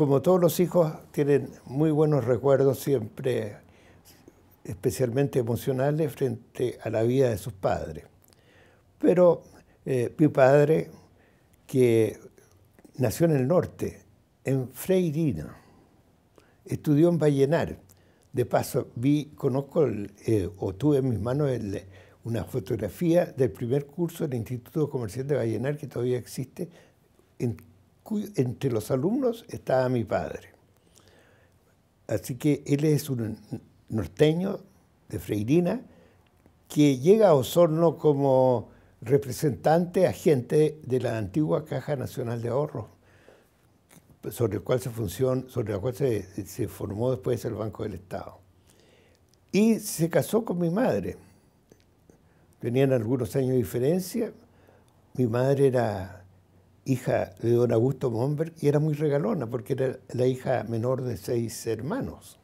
como todos los hijos, tienen muy buenos recuerdos siempre, especialmente emocionales, frente a la vida de sus padres. Pero eh, mi padre, que nació en el norte, en Freirina, estudió en Vallenar. De paso, vi, conozco eh, o tuve en mis manos una fotografía del primer curso del Instituto Comercial de Vallenar, que todavía existe, en entre los alumnos estaba mi padre. Así que él es un norteño de Freirina que llega a Osorno como representante, agente de la antigua Caja Nacional de Ahorros, sobre, el cual se sobre la cual se, se formó después el Banco del Estado. Y se casó con mi madre. Tenían algunos años de diferencia. Mi madre era hija de don Augusto Momberg y era muy regalona porque era la hija menor de seis hermanos.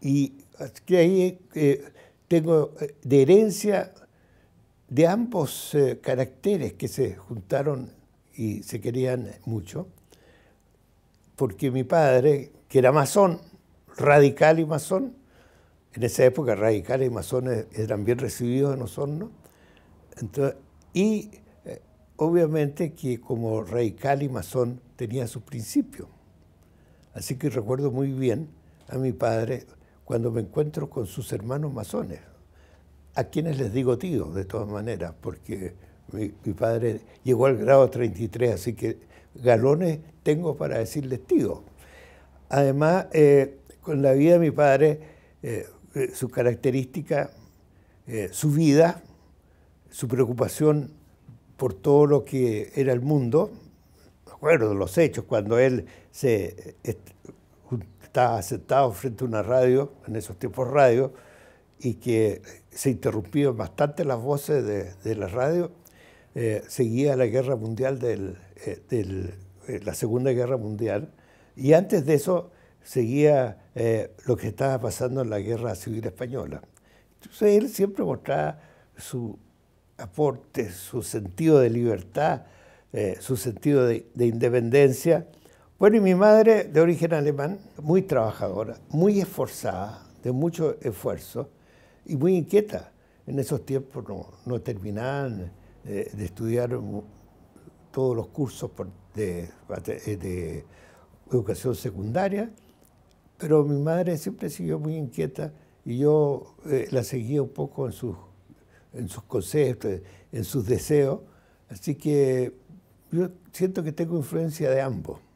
Y que ahí eh, tengo eh, de herencia de ambos eh, caracteres que se juntaron y se querían mucho, porque mi padre, que era masón, radical y masón, en esa época radicales y masones eran bien recibidos en Osorno, entonces, y Obviamente que como rey y masón tenía su principio. Así que recuerdo muy bien a mi padre cuando me encuentro con sus hermanos masones, a quienes les digo tío, de todas maneras, porque mi, padre llegó al grado 33, así que galones tengo para decirles tío. Además, eh, con la vida de mi padre, eh, eh, su característica, su vida, su preocupación por todo lo que era el mundo, me acuerdo de los hechos, cuando él se estaba sentado frente a una radio, en esos tiempos radio, y que se interrumpían bastante las voces de, la radio, eh, seguía la guerra mundial del, eh, eh, la Segunda Guerra Mundial, y antes de eso seguía lo que estaba pasando en la Guerra Civil Española. Entonces él siempre mostraba su aporte, su sentido de libertad, eh, su sentido de, independencia. Bueno, y mi madre, de origen alemán, muy trabajadora, muy esforzada, de mucho esfuerzo y muy inquieta. En esos tiempos no, terminaban de estudiar todos los cursos de, educación secundaria, pero mi madre siempre siguió muy inquieta y yo eh, la seguía un poco en sus en sus conceptos, en sus deseos. Así que yo siento que tengo influencia de ambos.